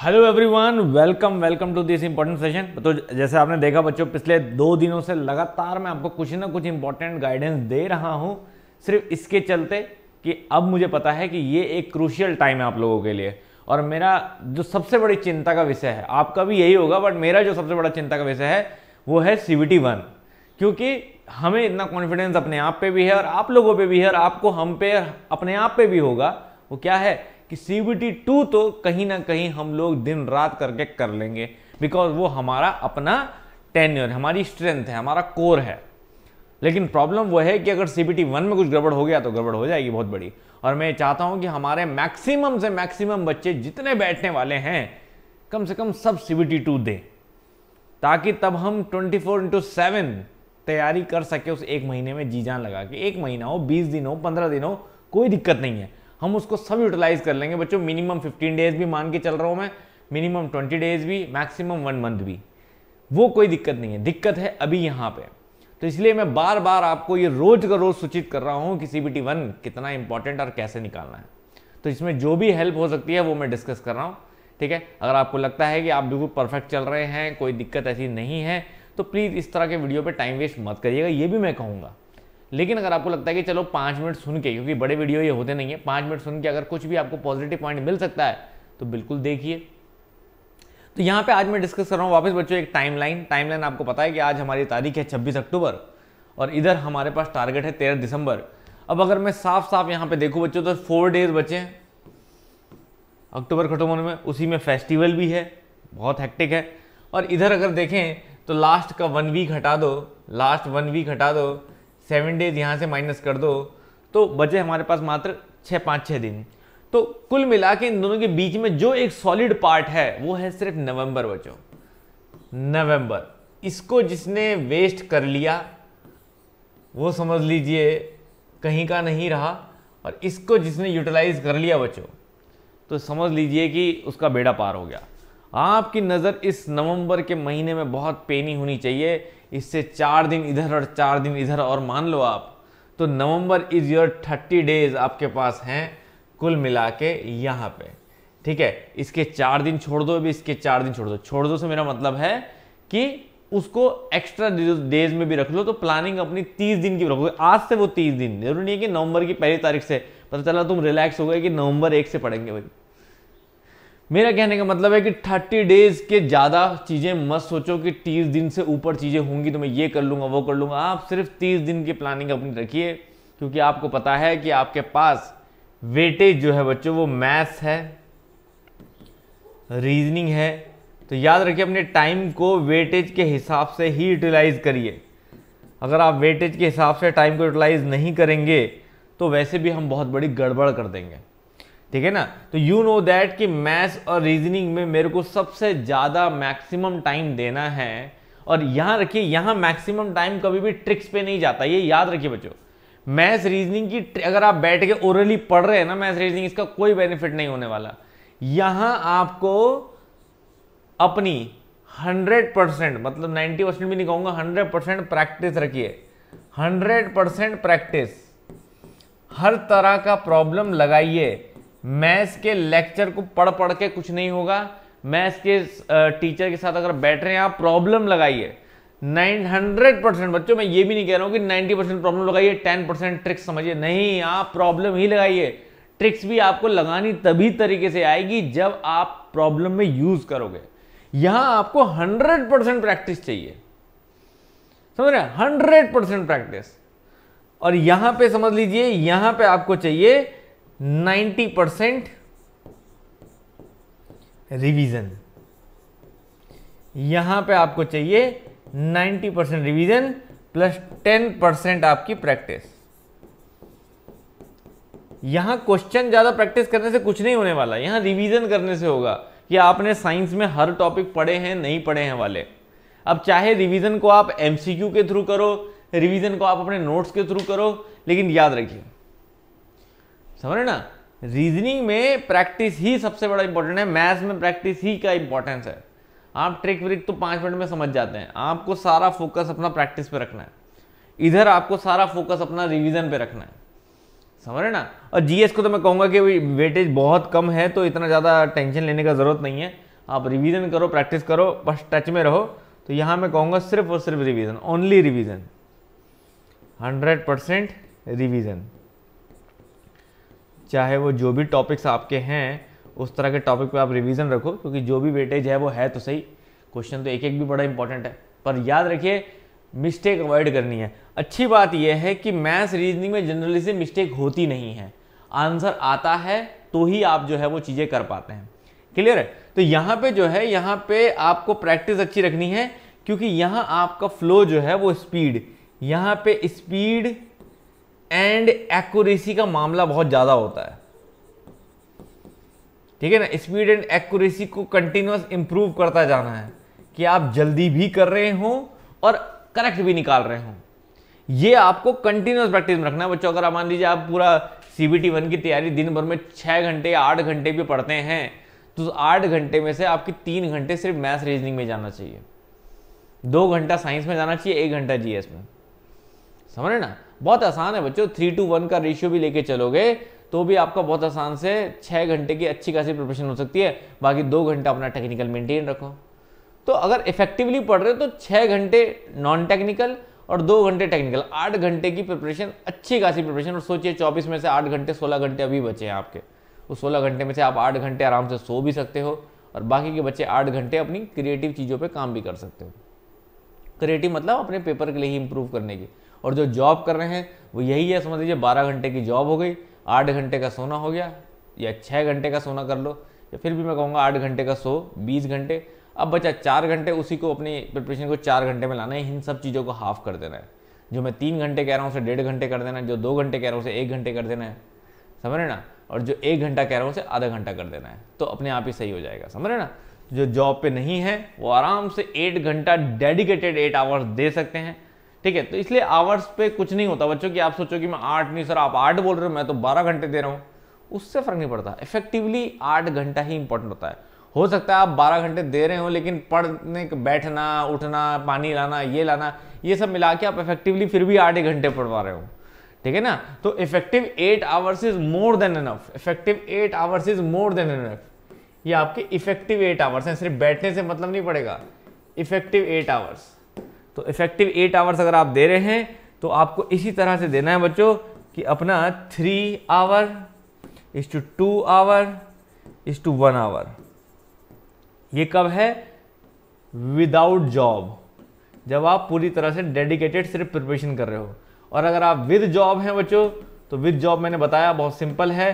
hello everyone welcome welcome to this important session तो जैसे आपने देखा बच्चों पिछले दो दिनों से लगातार मैं आपको कुछ ना कुछ इंपॉर्टेंट गाइडेंस दे रहा हूं सिर्फ इसके चलते कि अब मुझे पता है कि ये एक क्रूशियल टाइम है आप लोगों के लिए और मेरा जो सबसे बड़ी चिंता का विषय है आपका भी यही होगा बट मेरा जो सबसे बड़ा चिंता का विषय है वो है सी वन क्योंकि हमें इतना कॉन्फिडेंस अपने आप पे भी है और आप लोगों पे भी है और आपको हम पे अपने आप पे भी होगा वो क्या है कि सी बी टू तो कहीं ना कहीं हम लोग दिन रात करके कर लेंगे बिकॉज वो हमारा अपना टेन्योर हमारी स्ट्रेंथ है हमारा कोर है लेकिन प्रॉब्लम वो है कि अगर सी बी वन में कुछ गड़बड़ हो गया तो गड़बड़ हो जाएगी बहुत बड़ी और मैं चाहता हूँ कि हमारे मैक्सिमम से मैक्सिमम बच्चे जितने बैठने वाले हैं कम से कम सब सी बी टू दें ताकि तब हम ट्वेंटी फोर इंटू सेवन तैयारी कर सके उस एक महीने में जी जान लगा के एक महीना हो बीस दिन हो पंद्रह दिन हो कोई दिक्कत नहीं है हम उसको सब यूटिलाइज कर लेंगे बच्चों मिनिमम फिफ्टीन डेज भी मान के चल रहा हूँ मैं मिनिमम ट्वेंटी डेज भी मैक्सिमम वन मंथ भी वो कोई दिक्कत नहीं है दिक्कत है अभी यहाँ पे तो इसलिए मैं बार बार आपको ये रोज का रोज सूचित कर रहा हूँ कि सी बी वन कितना इंपॉर्टेंट और कैसे निकालना है तो इसमें जो भी हेल्प हो सकती है वो मैं डिस्कस कर रहा हूँ ठीक है अगर आपको लगता है कि आप बिल्कुल परफेक्ट चल रहे हैं कोई दिक्कत ऐसी नहीं है तो प्लीज़ इस तरह के वीडियो पे टाइम वेस्ट मत करिएगा ये भी मैं कहूँगा लेकिन अगर आपको लगता है कि चलो पाँच मिनट सुन के क्योंकि बड़े वीडियो ये होते नहीं है पाँच मिनट सुन के अगर कुछ भी आपको पॉजिटिव पॉइंट मिल सकता है तो बिल्कुल देखिए तो यहाँ पे आज मैं डिस्कस कर रहा हूँ वापस बच्चों एक टाइमलाइन टाइमलाइन आपको पता है कि आज हमारी तारीख है छब्बीस अक्टूबर और इधर हमारे पास टारगेट है तेरह दिसंबर अब अगर मैं साफ साफ यहाँ पे देखूँ बच्चों तो फोर डेज बचे हैं अक्टूबर खत्म होने में उसी में फेस्टिवल भी है बहुत हैक्टिक है और इधर अगर देखें तो लास्ट का वन वीक हटा दो लास्ट वन वीक हटा दो सेवन डेज यहाँ से माइनस कर दो तो बचे हमारे पास मात्र छः पाँच छः दिन तो कुल मिला के इन दोनों के बीच में जो एक सॉलिड पार्ट है वो है सिर्फ नवंबर बच्चों नवंबर इसको जिसने वेस्ट कर लिया वो समझ लीजिए कहीं का नहीं रहा और इसको जिसने यूटिलाइज कर लिया बच्चों तो समझ लीजिए कि उसका बेड़ा पार हो गया आपकी नज़र इस नवंबर के महीने में बहुत पेनी होनी चाहिए इससे चार दिन इधर और चार दिन इधर और मान लो आप तो November is your thirty days आपके पास हैं कुल मिला के यहाँ पे ठीक है इसके चार दिन छोड़ दो भी इसके चार दिन छोड़ दो छोड़ दो से मेरा मतलब है कि उसको एक्स्ट्रा डेज में भी रख लो तो प्लानिंग अपनी तीस दिन की रखोगे आज से वो तीस दिन जरूरी नहीं है कि नवंबर की पहली तारीख से पता चला तुम रिलैक्स हो गए कि नवंबर एक से पढ़ेंगे भाई मेरा कहने का मतलब है कि थर्टी डेज के ज़्यादा चीज़ें मत सोचो कि तीस दिन से ऊपर चीज़ें होंगी तो मैं ये कर लूँगा वो कर लूँगा आप सिर्फ तीस दिन की प्लानिंग अपनी रखिए क्योंकि आपको पता है कि आपके पास वेटेज जो है बच्चों वो मैथ्स है रीजनिंग है तो याद रखिए अपने टाइम को वेटेज के हिसाब से ही यूटिलाइज़ करिए अगर आप वेटेज के हिसाब से टाइम को यूटिलाइज़ नहीं करेंगे तो वैसे भी हम बहुत बड़ी गड़बड़ कर देंगे ठीक है ना तो यू नो दैट कि मैथ्स और रीजनिंग में मेरे को सबसे ज़्यादा मैक्सिमम टाइम देना है और यहां रखिए यहां मैक्सिमम टाइम कभी भी ट्रिक्स पे नहीं जाता ये याद रखिए बच्चों मैथ्स रीजनिंग की अगर आप बैठ के ओरली पढ़ रहे हैं ना मैथ्स रीजनिंग इसका कोई बेनिफिट नहीं होने वाला यहां आपको अपनी 100 परसेंट मतलब 90 परसेंट भी नहीं कहूंगा 100 परसेंट प्रैक्टिस रखिए 100 परसेंट प्रैक्टिस हर तरह का प्रॉब्लम लगाइए मैथ्स के लेक्चर को पढ़ पढ़ के कुछ नहीं होगा मैथ्स के टीचर के साथ अगर बैठ रहे हैं आप प्रॉब्लम लगाइए 900 परसेंट बच्चों मैं ये भी नहीं कह रहा हूँ कि 90 परसेंट प्रॉब्लम लगाइए 10 परसेंट ट्रिक्स समझिए नहीं आप प्रॉब्लम ही लगाइए ट्रिक्स भी आपको लगानी तभी तरीके से आएगी जब आप प्रॉब्लम में यूज करोगे यहां आपको 100 परसेंट प्रैक्टिस चाहिए समझ रहे हंड्रेड परसेंट प्रैक्टिस और यहां पे समझ लीजिए यहां पे आपको चाहिए 90 परसेंट रिविजन यहां पे आपको चाहिए 90 परसेंट रिविजन प्लस 10 परसेंट आपकी प्रैक्टिस यहां क्वेश्चन ज्यादा प्रैक्टिस करने से कुछ नहीं होने वाला यहां रिवीजन करने से होगा कि आपने साइंस में हर टॉपिक पढ़े हैं नहीं पढ़े हैं वाले अब चाहे रिवीजन को आप एमसीक्यू के थ्रू करो रिवीजन को आप अपने नोट्स के थ्रू करो लेकिन याद रखिए समझ ना रीजनिंग में प्रैक्टिस ही सबसे बड़ा इंपॉर्टेंट है मैथ्स में प्रैक्टिस ही का इंपॉर्टेंस है आप ट्रिक व्रिक तो पाँच मिनट में समझ जाते हैं आपको सारा फोकस अपना प्रैक्टिस पे रखना है इधर आपको सारा फोकस अपना रिविजन पे रखना है समझ रहे ना और जीएस को तो मैं कहूँगा कि वेटेज बहुत कम है तो इतना ज़्यादा टेंशन लेने का ज़रूरत नहीं है आप रिविजन करो प्रैक्टिस करो बस टच में रहो तो यहाँ मैं कहूँगा सिर्फ और सिर्फ revision only revision hundred percent revision चाहे वो जो भी टॉपिक्स आपके हैं उस तरह के टॉपिक पे आप रिवीजन रखो क्योंकि जो भी वेटेज है वो है तो सही क्वेश्चन तो एक एक भी बड़ा इंपॉर्टेंट है पर याद रखिए मिस्टेक अवॉइड करनी है अच्छी बात यह है कि मैथ्स रीजनिंग में जनरली से मिस्टेक होती नहीं है आंसर आता है तो ही आप जो है वो चीज़ें कर पाते हैं क्लियर है तो यहाँ पे जो है यहाँ पे आपको प्रैक्टिस अच्छी रखनी है क्योंकि यहाँ आपका फ्लो जो है वो स्पीड यहाँ पे स्पीड एंड एक्यूरेसी का मामला बहुत ज़्यादा होता है ठीक है ना स्पीड एंड एक्यूरेसी को कंटिन्यूस इम्प्रूव करता जाना है कि आप जल्दी भी कर रहे हो और करेक्ट भी निकाल रहे हो ये आपको कंटिन्यूस प्रैक्टिस में रखना है बच्चों अगर आप मान लीजिए आप पूरा सी बी टी वन की तैयारी दिन भर में छः घंटे आठ घंटे भी पढ़ते हैं तो आठ घंटे में से आपकी तीन घंटे सिर्फ मैथ रीजनिंग में जाना चाहिए दो घंटा साइंस में जाना चाहिए एक घंटा जीएस में समझ रहे ना बहुत आसान है बच्चों थ्री टू वन का रेशियो भी लेके चलोगे तो भी आपका बहुत आसान से छः घंटे की अच्छी खासी प्रिपरेशन हो सकती है बाकी दो घंटा अपना टेक्निकल मेंटेन रखो तो अगर इफेक्टिवली पढ़ रहे हो तो छः घंटे नॉन टेक्निकल और दो घंटे टेक्निकल आठ घंटे की प्रिपरेशन अच्छी खासी प्रिपरेशन और सोचिए चौबीस में से आठ घंटे सोलह घंटे अभी बचे हैं आपके उस तो सोलह घंटे में से आप आठ घंटे आराम से सो भी सकते हो और बाकी के बच्चे आठ घंटे अपनी क्रिएटिव चीज़ों पर काम भी कर सकते हो क्रिएटिव मतलब अपने पेपर के लिए ही इम्प्रूव करने की और जो जॉब कर रहे हैं वो यही है समझ लीजिए बारह घंटे की जॉब हो गई आठ घंटे का सोना हो गया या छः घंटे का सोना कर लो या फिर भी मैं कहूँगा आठ घंटे का सो बीस घंटे अब बचा चार घंटे उसी को अपनी प्रिपरेशन को चार घंटे में लाना है इन सब चीज़ों को हाफ कर देना है जो मैं तीन घंटे कह रहा हूँ उसे डेढ़ घंटे कर देना है जो दो घंटे कह रहा हूँ उसे एक घंटे कर देना है समझ रहे ना और जो एक घंटा कह रहा हूँ उसे आधा घंटा कर देना है तो अपने आप ही सही हो जाएगा समझ रहे ना जो जॉब पे नहीं है वो आराम से एट घंटा डेडिकेटेड एट आवर्स दे सकते हैं ठीक है तो इसलिए आवर्स पे कुछ नहीं होता बच्चों की आप सोचो कि मैं आठ नहीं सर आप आठ बोल रहे हो मैं तो बारह घंटे दे रहा हूँ उससे फर्क नहीं पड़ता इफेक्टिवली आठ घंटा ही इंपॉर्टेंट होता है हो सकता है आप बारह घंटे दे रहे हो लेकिन पढ़ने बैठना उठना पानी लाना ये लाना ये सब मिला के आप इफेक्टिवली फिर भी आठ घंटे पढ़वा रहे हो ठीक है ना तो effective eight hours is more than enough effective eight hours is more than enough ये आपके इफेक्टिव एट आवर्स हैं सिर्फ बैठने से मतलब नहीं पड़ेगा इफेक्टिव एट आवर्स तो इफेक्टिव एट आवर्स अगर आप दे रहे हैं तो आपको इसी तरह से देना है बच्चों कि अपना three hour is to two hour is to one hour ये कब है विदाउट जॉब जब आप पूरी तरह से डेडिकेटेड सिर्फ प्रिपरेशन कर रहे हो और अगर आप विद जॉब हैं बच्चों तो विद जॉब मैंने बताया बहुत सिंपल है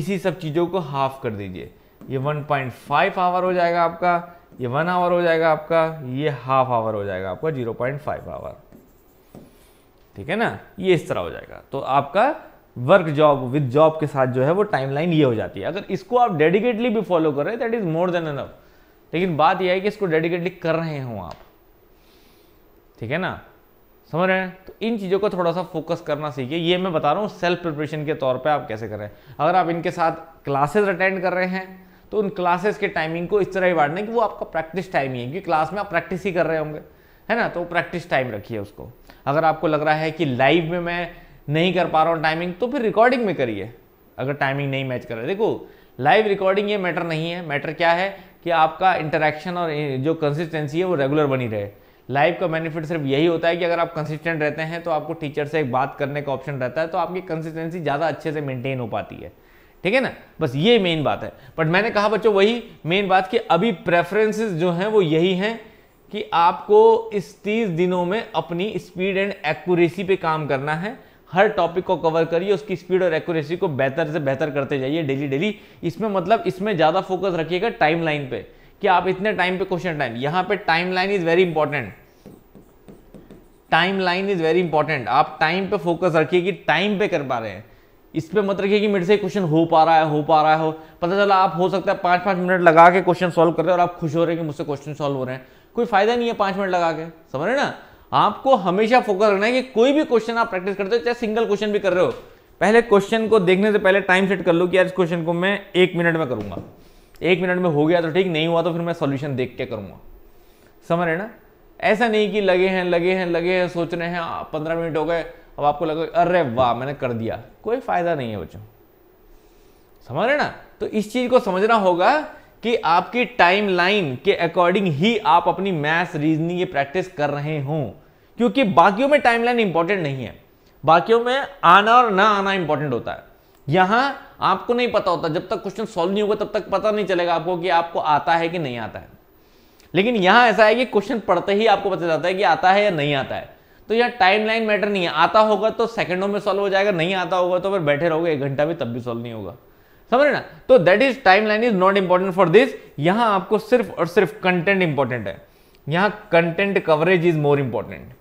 इसी सब चीज़ों को हाफ कर दीजिए ये 1.5 आवर हो जाएगा आपका ये वन आवर हो जाएगा आपका ये हाफ आवर हो जाएगा आपका जीरो पॉइंट फाइव आवर ठीक है ना ये इस तरह हो जाएगा तो आपका वर्क जॉब विद जॉब के साथ जो है वो टाइमलाइन ये हो जाती है अगर इसको आप डेडिकेटली भी फॉलो कर रहे हैं that is more than enough लेकिन बात यह है कि इसको डेडिकेटली कर रहे हो आप ठीक है ना समझ रहे हैं तो इन चीज़ों को थोड़ा सा फोकस करना सीखिए ये मैं बता रहा हूं सेल्फ प्रिपरेशन के तौर पे आप कैसे कर रहे हैं अगर आप इनके साथ क्लासेस अटेंड कर रहे हैं तो उन क्लासेस के टाइमिंग को इस तरह ही बांटना कि वो आपका प्रैक्टिस टाइम ही है क्योंकि क्लास में आप प्रैक्टिस ही कर रहे होंगे है ना तो प्रैक्टिस टाइम रखिए उसको अगर आपको लग रहा है कि लाइव में मैं नहीं कर पा रहा हूँ टाइमिंग तो फिर रिकॉर्डिंग में करिए अगर टाइमिंग नहीं मैच कर रहे देखो लाइव रिकॉर्डिंग ये मैटर नहीं है मैटर क्या है कि आपका इंटरेक्शन और जो कंसिस्टेंसी है वो रेगुलर बनी रहे लाइव का बेनिफिट सिर्फ यही होता है कि अगर आप कंसिस्टेंट रहते हैं तो आपको टीचर से एक बात करने का ऑप्शन रहता है तो आपकी कंसिस्टेंसी ज़्यादा अच्छे से मेंटेन हो पाती है ठीक है ना बस ये मेन बात है बट मैंने कहा बच्चों वही मेन बात कि अभी प्रेफरेंसेस जो हैं वो यही हैं कि आपको इस तीस दिनों में अपनी स्पीड एंड एक्यूरेसी पे काम करना है हर टॉपिक को कवर करिए उसकी स्पीड और एक्यूरेसी को बेहतर से बेहतर करते जाइए डेली डेली इसमें मतलब इसमें ज़्यादा फोकस रखिएगा टाइम लाइन पे कि आप इतने टाइम पे क्वेश्चन टाइम यहाँ पे time line is very important time line is very important आप टाइम पे फोकस रखिए कि टाइम पे कर पा रहे हैं इस पर मत रखिए कि मेरे से क्वेश्चन हो पा रहा है हो पा रहा है हो पता चला आप हो सकता है पाँच पाँच मिनट लगा के क्वेश्चन सॉल्व कर रहे हो और आप खुश हो रहे हैं कि मुझसे क्वेश्चन सॉल्व हो रहे हैं कोई फायदा नहीं है पाँच मिनट लगा के समझ रहे ना आपको हमेशा फोकस रखना है कि कोई भी क्वेश्चन आप प्रैक्टिस करते हो चाहे सिंगल क्वेश्चन भी कर रहे हो पहले क्वेश्चन को देखने से पहले टाइम सेट कर लो कि यार इस क्वेश्चन को मैं एक मिनट में करूंगा एक मिनट में हो गया तो ठीक नहीं हुआ तो फिर मैं सॉल्यूशन देख के करूंगा समझ रहे ना ऐसा नहीं कि लगे हैं लगे हैं लगे हैं सोच रहे हैं हाँ, पंद्रह मिनट हो गए अब आपको लगे अरे वाह मैंने कर दिया कोई फायदा नहीं है बच्चों समझ रहे ना तो इस चीज को समझना होगा कि आपकी टाइम लाइन के अकॉर्डिंग ही आप अपनी मैथ रीजनिंग प्रैक्टिस कर रहे हो क्योंकि बाकियों में टाइम लाइन इंपॉर्टेंट नहीं है बाकियों में आना और ना आना इंपॉर्टेंट होता है यहां आपको नहीं पता होता जब तक क्वेश्चन सॉल्व नहीं होगा तब तक पता नहीं चलेगा आपको कि आपको आता है कि नहीं आता है लेकिन यहां ऐसा है कि क्वेश्चन पढ़ते ही आपको पता चलता है कि आता है या नहीं आता है तो यह टाइमलाइन मैटर नहीं है आता होगा तो सेकंडों में सॉल्व हो जाएगा नहीं आता होगा तो फिर बैठे रहोगे एक घंटा भी तब भी सॉल्व नहीं होगा समझ ना तो that is time line is not important for this यहां आपको सिर्फ और सिर्फ कंटेंट इंपॉर्टेंट है यहां content coverage is more important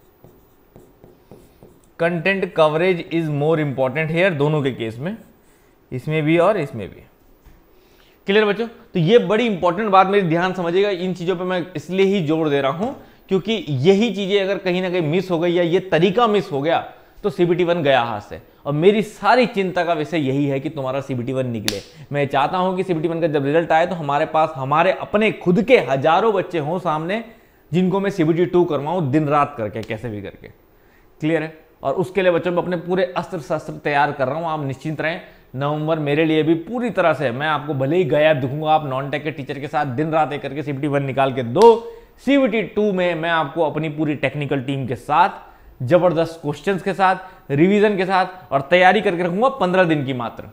content coverage is more important here दोनों के केस में इसमें भी और इसमें भी क्लियर बच्चों तो ये बड़ी इंपॉर्टेंट बात मेरी ध्यान समझिएगा इन चीजों पे मैं इसलिए ही जोर दे रहा हूं क्योंकि यही चीज़ें अगर कहीं ना कहीं मिस हो गई या ये तरीका मिस हो गया तो सीबीटी वन गया हाथ से और मेरी सारी चिंता का विषय यही है कि तुम्हारा सीबीटी वन निकले मैं चाहता हूं कि सीबीटी वन का जब रिजल्ट आए तो हमारे पास हमारे अपने खुद के हजारों बच्चे हों सामने जिनको मैं सीबीटी टू करवाऊं दिन रात करके कैसे भी करके क्लियर है और उसके लिए बच्चों में अपने पूरे अस्त्र शस्त्र तैयार कर रहा हूँ आप निश्चिंत रहें नवंबर मेरे लिए भी पूरी तरह से मैं आपको भले ही गया दिखूंगा आप नॉन टेक के टीचर के साथ दिन रात एक करके सीबीटी वन निकाल के दो सीवीटी टू में मैं आपको अपनी पूरी टेक्निकल टीम के साथ जबरदस्त क्वेश्चंस के साथ रिवीजन के साथ और तैयारी करके रखूंगा पंद्रह दिन की मात्र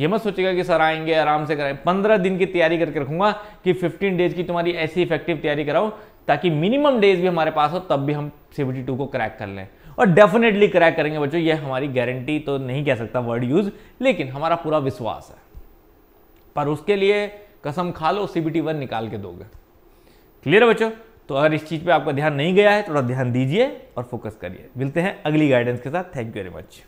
ये मत सोचेगा कि सर आएंगे आराम से कराएं पंद्रह दिन की तैयारी करके रखूंगा कि फिफ्टीन डेज की तुम्हारी ऐसी इफेक्टिव तैयारी कराऊं ताकि मिनिमम डेज भी हमारे पास हो तब भी हम सीवीटी टू को क्रैक कर लें और डेफिनेटली क्रैक करेंगे बच्चों ये हमारी गारंटी तो नहीं कह सकता वर्ड यूज लेकिन हमारा पूरा विश्वास है पर उसके लिए कसम खा लो सीबीटी वन निकाल के दोगे क्लियर है बच्चों तो अगर इस चीज़ पे आपका ध्यान नहीं गया है थोड़ा ध्यान दीजिए और फोकस करिए मिलते हैं अगली गाइडेंस के साथ थैंक यू वेरी मच